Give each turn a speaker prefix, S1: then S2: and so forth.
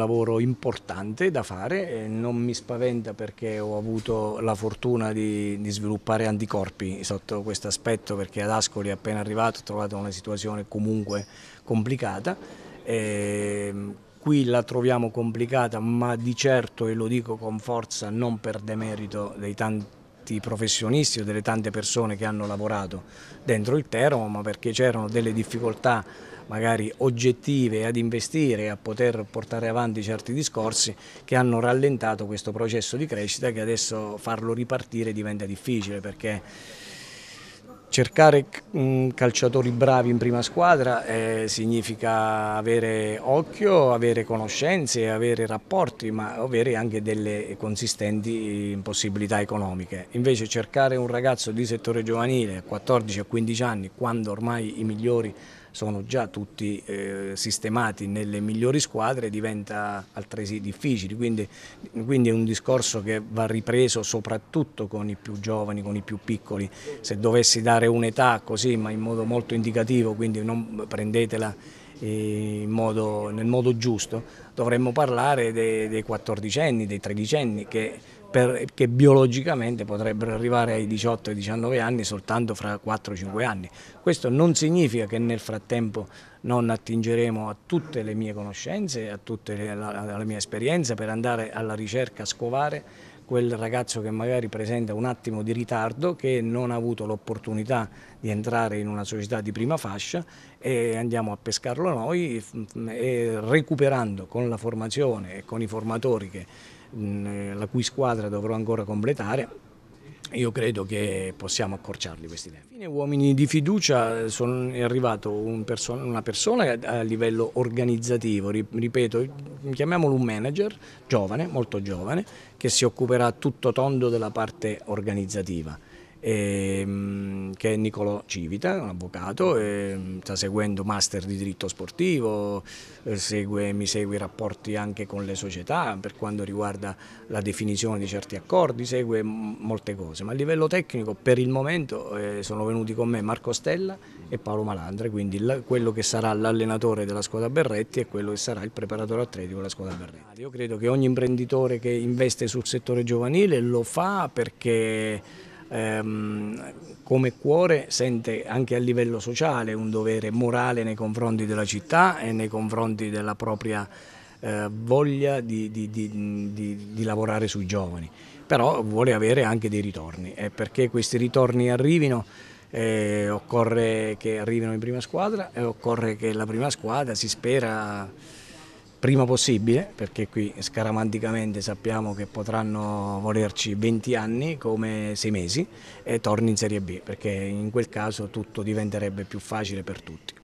S1: lavoro importante da fare, non mi spaventa perché ho avuto la fortuna di, di sviluppare anticorpi sotto questo aspetto perché ad Ascoli appena arrivato ho trovato una situazione comunque complicata. E, ehm, qui la troviamo complicata ma di certo, e lo dico con forza, non per demerito dei tanti tanti professionisti o delle tante persone che hanno lavorato dentro il Teramo, ma perché c'erano delle difficoltà magari oggettive ad investire, e a poter portare avanti certi discorsi che hanno rallentato questo processo di crescita che adesso farlo ripartire diventa difficile perché Cercare calciatori bravi in prima squadra eh, significa avere occhio, avere conoscenze, avere rapporti, ma avere anche delle consistenti possibilità economiche. Invece cercare un ragazzo di settore giovanile a 14-15 anni, quando ormai i migliori sono già tutti eh, sistemati nelle migliori squadre diventa altresì difficile, quindi, quindi, è un discorso che va ripreso soprattutto con i più giovani, con i più piccoli, se dovessi dare un'età così ma in modo molto indicativo, quindi non prendetela eh, modo, nel modo giusto, dovremmo parlare dei, dei 14 anni, dei 13 anni che perché biologicamente potrebbero arrivare ai 18-19 anni soltanto fra 4-5 anni. Questo non significa che nel frattempo non attingeremo a tutte le mie conoscenze, a tutta la, la mia esperienza per andare alla ricerca, a scovare quel ragazzo che magari presenta un attimo di ritardo, che non ha avuto l'opportunità di entrare in una società di prima fascia e andiamo a pescarlo noi e mm, recuperando con la formazione e con i formatori che, mm, eh, la cui squadra dovrò ancora completare, io credo che possiamo accorciarli questi tempi. Fine uomini di fiducia eh, sono, è arrivato un perso una persona a livello organizzativo, ripeto, chiamiamolo un manager giovane, molto giovane, che si occuperà tutto tondo della parte organizzativa ehm, che è Nicolo Civita, un avvocato, ehm, sta seguendo master di diritto sportivo, eh, segue, mi segue i rapporti anche con le società per quanto riguarda la definizione di certi accordi, segue mm, molte cose, ma a livello tecnico per il momento eh, sono venuti con me Marco Stella e Paolo Malandre, quindi la, quello che sarà l'allenatore della squadra Berretti e quello che sarà il preparatore atletico della squadra Berretti. Io credo che ogni imprenditore che investe sul settore giovanile lo fa perché ehm, come cuore sente anche a livello sociale un dovere morale nei confronti della città e nei confronti della propria eh, voglia di, di, di, di, lavorare sui giovani, però vuole avere anche dei ritorni e perché questi ritorni arrivino eh, occorre che arrivino in prima squadra e occorre che la prima squadra si spera prima possibile, perché qui scaramanticamente sappiamo che potranno volerci 20 anni come 6 mesi e torni in Serie B, perché in quel caso tutto diventerebbe più facile per tutti.